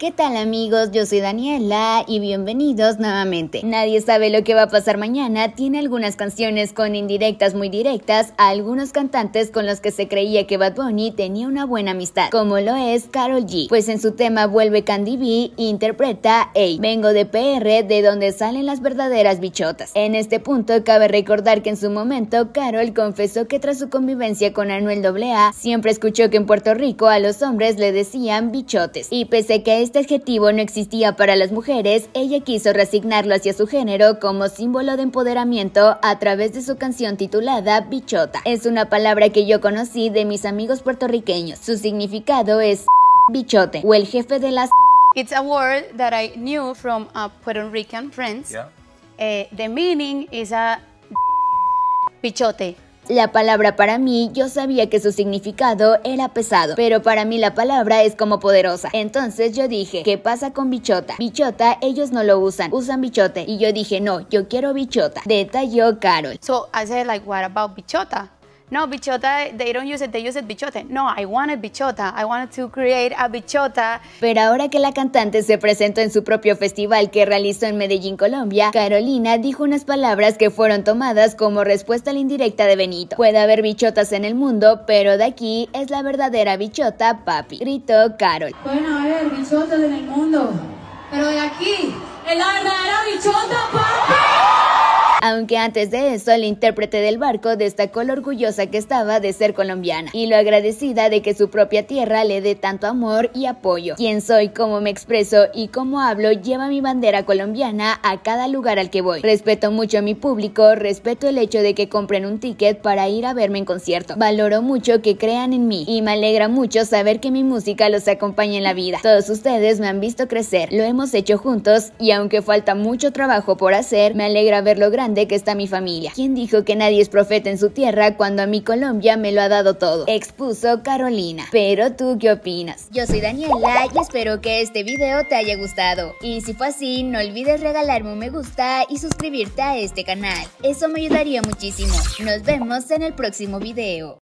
¿Qué tal amigos? Yo soy Daniela y bienvenidos nuevamente. Nadie sabe lo que va a pasar mañana. Tiene algunas canciones con indirectas muy directas a algunos cantantes con los que se creía que Bad Bunny tenía una buena amistad, como lo es Carol G. Pues en su tema Vuelve Candy B interpreta Hey, vengo de PR de donde salen las verdaderas bichotas. En este punto cabe recordar que en su momento Carol confesó que tras su convivencia con Anuel AA siempre escuchó que en Puerto Rico a los hombres le decían bichotes y pese que este adjetivo no existía para las mujeres, ella quiso resignarlo hacia su género como símbolo de empoderamiento a través de su canción titulada Bichota. Es una palabra que yo conocí de mis amigos puertorriqueños. Su significado es bichote o el jefe de las... It's a word that I knew from a Puerto Rican friends. Eh, the meaning is a bichote. La palabra para mí, yo sabía que su significado era pesado, pero para mí la palabra es como poderosa. Entonces yo dije, ¿qué pasa con bichota? Bichota, ellos no lo usan, usan bichote. Y yo dije, no, yo quiero bichota. Detalló Carol. So I said like, what about bichota? no, bichota, they don't use it, they use it bichote. No, I wanted bichota, I wanted to create a bichota. Pero ahora que la cantante se presentó en su propio festival que realizó en Medellín, Colombia, Carolina dijo unas palabras que fueron tomadas como respuesta a la indirecta de Benito. Puede haber bichotas en el mundo, pero de aquí es la verdadera bichota, papi, gritó Carol. Bueno, haber bichotas en el mundo, pero de aquí es la verdadera bichota, papi. Aunque antes de eso, el intérprete del barco destacó lo orgullosa que estaba de ser colombiana y lo agradecida de que su propia tierra le dé tanto amor y apoyo. Quién soy, cómo me expreso y cómo hablo lleva mi bandera colombiana a cada lugar al que voy. Respeto mucho a mi público, respeto el hecho de que compren un ticket para ir a verme en concierto. Valoro mucho que crean en mí y me alegra mucho saber que mi música los acompaña en la vida. Todos ustedes me han visto crecer, lo hemos hecho juntos y aunque falta mucho trabajo por hacer, me alegra ver grande de que está mi familia. ¿Quién dijo que nadie es profeta en su tierra cuando a mi Colombia me lo ha dado todo? Expuso Carolina. Pero tú, ¿qué opinas? Yo soy Daniela y espero que este video te haya gustado. Y si fue así, no olvides regalarme un me gusta y suscribirte a este canal. Eso me ayudaría muchísimo. Nos vemos en el próximo video.